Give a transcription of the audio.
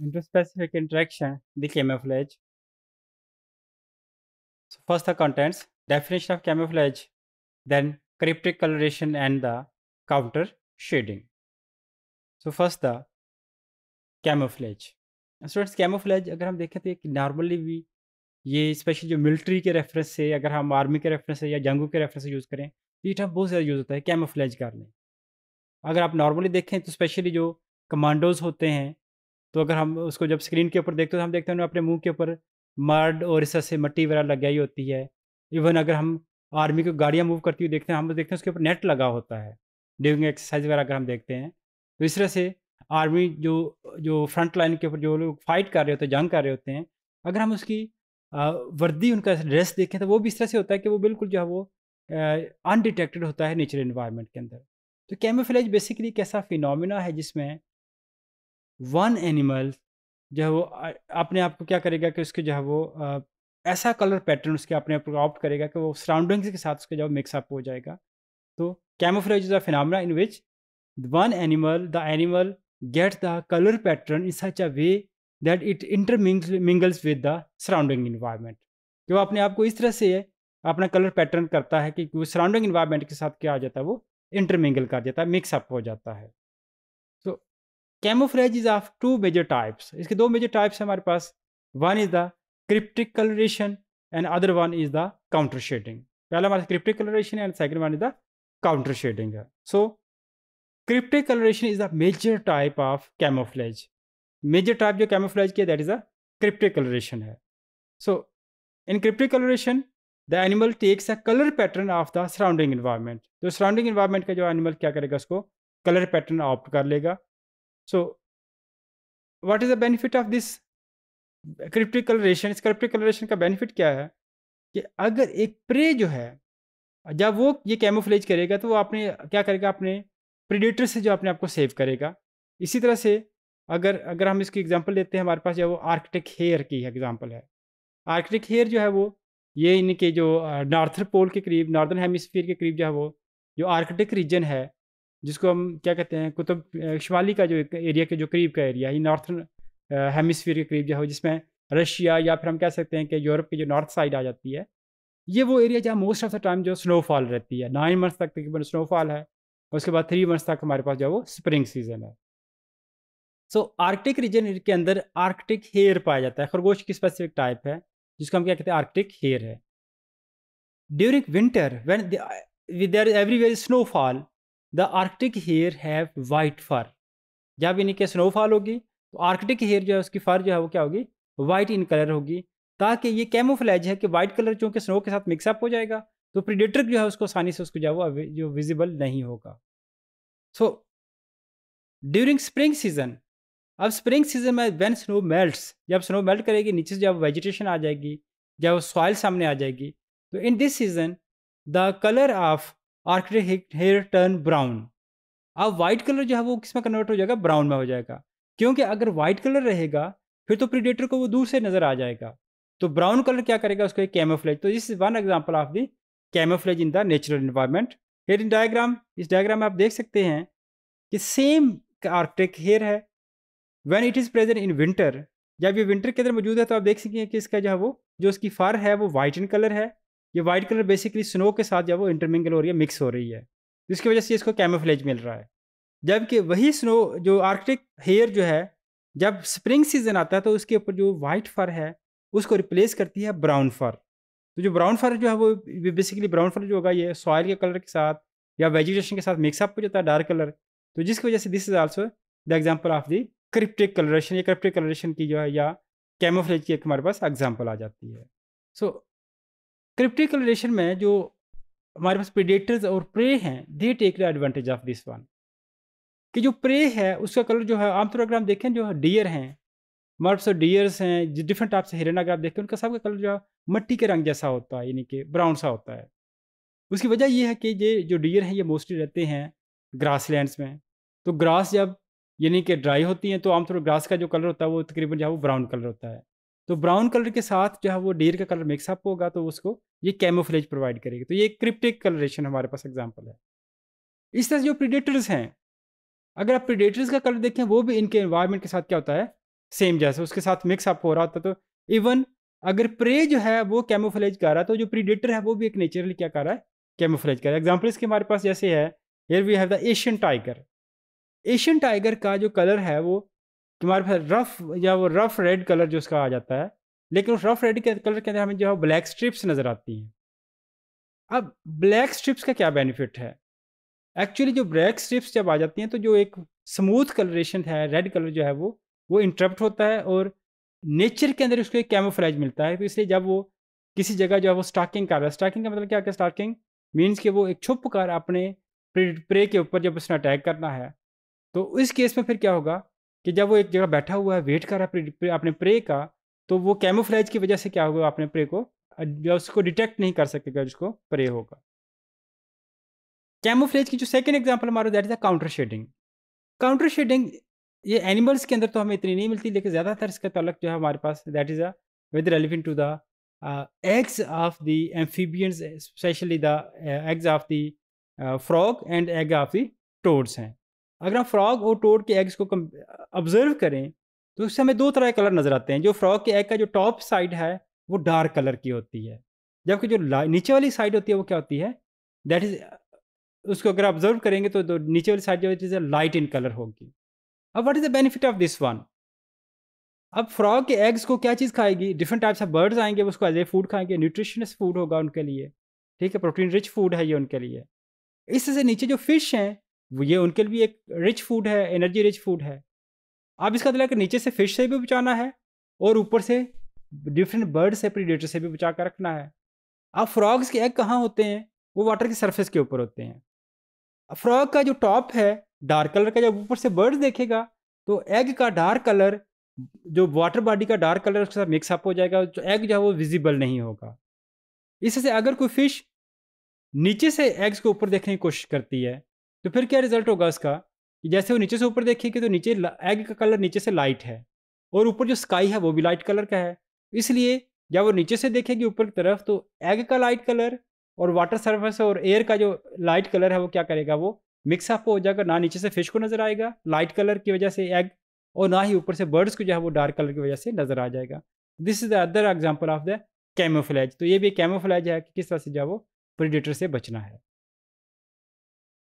Interspecific interaction, the camouflage. So first the contents, definition of camouflage, then cryptic coloration and the counter shading. So first the camouflage. Students camouflage अगर हम देखें तो एक normally भी ये specially जो military के रेफरेंस से अगर हम आर्मी के रेफरेंस से या जंगू के रेफरेंस से यूज़ करें तो ये टर्म बहुत ज़्यादा यूज़ होता है कैमोफ्लेज करने अगर आप नॉर्मली देखें तो स्पेशली जो कमांडोज होते हैं तो अगर हम उसको जब स्क्रीन के ऊपर देखते हो तो हम देखते हैं अपने मुंह के ऊपर मर्ड और इस तरह से मट्टी वगैरह लगाई होती है इवन अगर हम आर्मी को गाड़ियाँ मूव करती हुई देखते हैं हम देखते हैं उसके ऊपर नेट लगा होता है ड्यूरिंग एक्सरसाइज वगैरह अगर हम देखते हैं तो इस तरह से आर्मी जो जो फ्रंट लाइन के ऊपर जो लोग फाइट कर रहे होते हैं जंग कर रहे होते हैं अगर हम उसकी वर्दी उनका ड्रेस देखें तो वो भी इस तरह से होता है कि वो बिल्कुल जो है वो अनडिटेक्टेड होता है नेचुरल इन्वायरमेंट के अंदर तो कैमोफ्लेज बेसिकली एक ऐसा फिनोमिना है जिसमें वन एनिमल जो है वो अपने आप को क्या करेगा कि उसके जो है वो ऐसा कलर पैटर्न उसके अपने आप को ऑप्ट करेगा कि वो सराउंडिंग्स के साथ उसके जो मिक्सअप हो जाएगा तो camouflage is a phenomenon in which one animal the animal get the colour pattern in such a way that it intermingles with the surrounding environment कि वो अपने आप को इस तरह से अपना कलर पैटर्न करता है कि वो सराउंडिंग इन्वायरमेंट के साथ क्या आ जाता है वो इंटरमिंगल कर जाता है मिक्सअप हो जाता है camouflage is of two major types इसके दो मेजर टाइप्स हैं हमारे पास one is the cryptic colouration and other one is the counter shading पहला हमारे cryptic colouration and second one is the counter shading है so cryptic colouration is the major type of camouflage major type जो camouflage की that is a cryptic colouration है so in cryptic colouration the animal takes a colour pattern of the surrounding environment जो surrounding environment का जो animal क्या करेगा उसको colour pattern opt कर लेगा So what is the benefit of this cryptic colouration इस क्रिप्टिक कलरेशन का बेनिफिट क्या है कि अगर एक प्रे जो है जब वो ये कैमोफ्लेज करेगा तो वो आपने क्या करेगा अपने प्रिडेटर से जो अपने आपको सेव करेगा इसी तरह से अगर अगर हम इसकी एग्जांपल लेते हैं हमारे पास जो वो आर्कटिक हेयर की एग्जांपल है आर्कटिक हेयर जो है वो ये इनके जो नॉर्थर पोल के करीब नॉर्दर्न हेमिसफीयर के करीब जो है वो जो आर्कटिक रीजन है जिसको हम क्या कहते हैं कुतुब शिमाली का जो एरिया के जो करीब का एरिया है नॉर्थन हेमिसफियर के करीब जो हो जिसमें रशिया या फिर हम कह सकते हैं कि यूरोप की जो नॉर्थ साइड आ जाती है ये वो एरिया जहाँ मोस्ट ऑफ द टाइम जो स्नोफॉल रहती है नाइन मंथ्स तक तकरीबन स्नोफॉल है उसके बाद थ्री मंथ्स तक हमारे पास जो है वो स्प्रिंग सीजन है सो आर्कटिक रीजन के अंदर आर्कटिक हेयर पाया जाता है खरगोश की स्पेसिफिक टाइप है जिसको हम क्या कहते हैं आर्कटिक हेयर है during winter when every everywhere snowfall the Arctic hare have white fur जब इनके स्नोफॉल होगी तो आर्कटिक हेयर जो है उसकी फर जो है वो क्या होगी वाइट इन कलर होगी ताकि ये कैमोफ्लैज है कि वाइट कलर चूँकि स्नो के साथ मिक्सअप हो जाएगा तो प्रिडेटर जो है उसको आसानी से उसको जो है वो जो विजिबल नहीं होगा सो ड्यूरिंग स्प्रिंग सीजन अब स्प्रिंग सीजन में वेन स्नो मेल्ट्स जब स्नो मेल्ट करेगी नीचे से जब वेजिटेशन आ जाएगी जब सॉइल सामने आ जाएगी तो in this season the colour of Arctic hare turn brown अब वाइट कलर जो है वो किस में कन्वर्ट हो जाएगा ब्राउन में हो जाएगा क्योंकि अगर वाइट कलर रहेगा फिर तो प्रीडेटर को वो दूर से नजर आ जाएगा तो ब्राउन कलर क्या करेगा उसको एक कैमोफ्लेज तो this is one example of the camouflage in the natural environment here in diagram इस डायग्राम में आप देख सकते हैं कि सेम आर्कटिक हेयर है when it is present in winter जब ये विंटर के अंदर मौजूद है तो आप देख सकते हैं कि इसका जो है वो जो उसकी फर है वो वाइट इन कलर है ये वाइट कलर बेसिकली स्नो के साथ जब वो इंटरमिंगल हो रही है मिक्स हो रही है जिसकी वजह से इसको कैमोफ्लेज मिल रहा है जबकि वही स्नो जो आर्कटिक हेयर जो है जब स्प्रिंग सीजन आता है तो उसके ऊपर जो वाइट फर है उसको रिप्लेस करती है ब्राउन फर तो जो ब्राउन फर जो है वो बेसिकली ब्राउन फर जो होगा ये सॉयल के कलर के साथ या वेजिटेशन के साथ मिक्सअप हो जाता है डार्क कलर तो जिसकी वजह से this is also the example of the cryptic colouration या क्रिप्टिक कलरेशन की जो है या कैमोफ्लेज की एक हमारे पास एग्जाम्पल आ जाती है सो so, क्रिप्टिकल रिलेशन में जो हमारे पास प्रीडेटर्स और प्रे हैं they take the advantage of this one कि जो प्रे है उसका कलर जो है आमतौर अगर आप देखें जो डियर हैं हमारे पास डियर्स तो हैं डिफरेंट टाइप से हिरन अगर आप देखें उनका सबका कलर जो है मट्टी के रंग जैसा होता है यानी कि ब्राउन सा होता है उसकी वजह यह है कि ये जो डियर हैं ये मोस्टली रहते हैं ग्रास लैंड्स में तो ग्रास जब यानी कि ड्राई होती हैं तो आमतौर पर ग्रास का जो कलर होता है वो तकरीबन जो है वो ब्राउन कलर होता है तो ब्राउन कलर के साथ जो है वो डीर का कलर मिक्सअप होगा तो उसको ये कैमोफ्लेज प्रोवाइड करेगी तो ये क्रिप्टिक कलरेशन हमारे पास एग्जाम्पल है इस तरह जो प्रीडेटर्स हैं अगर आप प्रीडेटर्स का कलर देखें वो भी इनके इन्वायरमेंट के साथ क्या होता है सेम जैसे उसके साथ मिक्सअप हो रहा होता तो इवन अगर प्रे जो है वो कैमोफ्लेज कर रहा है तो जो प्रीडेटर है वो भी एक नेचुरली क्या कर रहा है कैमोफ्लेज कर रहा है एग्जाम्पल इसके हमारे पास जैसे है here we have the Asian tiger Asian tiger का जो कलर है वो तुम्हारे पास रफ या वो रफ रेड कलर जो उसका आ जाता है लेकिन उस रफ रेड के कलर के अंदर हमें जो है ब्लैक स्ट्रिप्स नज़र आती हैं अब ब्लैक स्ट्रिप्स का क्या बेनिफिट है एक्चुअली जो ब्लैक स्ट्रिप्स जब आ जाती हैं तो जो एक स्मूथ कलरेशन है रेड कलर जो है वो वो इंटरप्ट होता है और नेचर के अंदर उसको एक कैमोफ्लेज मिलता है तो इसलिए जब वो किसी जगह जो है वो स्टाकिंग कर रहा है स्टाकिंग का मतलब क्या होता है मीन्स कि वो एक छुप कर अपने प्रे के ऊपर जब उसने अटैक करना है तो इस केस में फिर क्या होगा कि जब वो एक जगह बैठा हुआ है वेट कर रहा है अपने प्रे का तो वो कैमोफ्लेज की वजह से क्या होगा अपने प्रे को या उसको डिटेक्ट नहीं कर सकेगा जिसको प्रे होगा कैमोफ्लेज की जो सेकेंड एग्जाम्पल हमारा that is counter shading counter shading ये एनिमल्स के अंदर तो हमें इतनी नहीं मिलती लेकिन ज़्यादातर इसका तलक जो है हमारे पास that is a with relevant to the eggs of the amphibians specially the eggs of the frog and egg of the toads हैं अगर हम फ्रॉग और टोड के एग्स को ऑब्जर्व करें तो उससे हमें दो तरह के कलर नज़र आते हैं जो फ्रॉग के एग का जो टॉप साइड है वो डार्क कलर की होती है जबकि जो नीचे वाली साइड होती है वो क्या होती है दैट इज़ उसको अगर ऑब्जर्व करेंगे तो, नीचे वाली साइड जो होती है लाइट इन कलर होगी अब what is the benefit of this one अब फ्रॉग के एग्स को क्या चीज़ खाएगी डिफरेंट टाइप्स ऑफ बर्ड्स आएंगे उसको एज ए फूड खाएंगे न्यूट्रिशनस फूड होगा उनके लिए ठीक है प्रोटीन रिच फूड है ये उनके लिए इससे नीचे जो फिश हैं ये उनके लिए एक रिच फूड है एनर्जी रिच फूड है आप इसका दिला नीचे से फिश से भी बचाना है और ऊपर से डिफरेंट बर्ड से प्रीडेटर से भी बचा कर रखना है अब फ्रॉग्स के एग कहाँ होते हैं वो वाटर के सरफेस के ऊपर होते हैं फ्रॉग का जो टॉप है डार्क कलर का जब ऊपर से बर्ड देखेगा तो एग का डार्क कलर जो वाटर बॉडी का डार्क कलर उसके साथ मिक्सअप हो जाएगा जो एग जो है वो विजिबल नहीं होगा इससे अगर कोई फिश नीचे से एग्स को ऊपर देखने की कोशिश करती है तो फिर क्या रिजल्ट होगा उसका कि जैसे वो नीचे से ऊपर देखेगी तो नीचे एग का कलर नीचे से लाइट है और ऊपर जो स्काई है वो भी लाइट कलर का है इसलिए जब वो नीचे से देखेगी ऊपर की तरफ तो एग का लाइट कलर और वाटर सर्फेस और एयर का जो लाइट कलर है वो क्या करेगा वो मिक्सअप हो जाएगा ना नीचे से फिश को नज़र आएगा लाइट कलर की वजह से एग और ना ही ऊपर से बर्ड्स को जो है वो डार्क कलर की वजह से नज़र आ जाएगा this is the other example of the camouflage तो ये भी कैमोफ्लैज है कि किस तरह से जो है वो प्रीडेटर से बचना है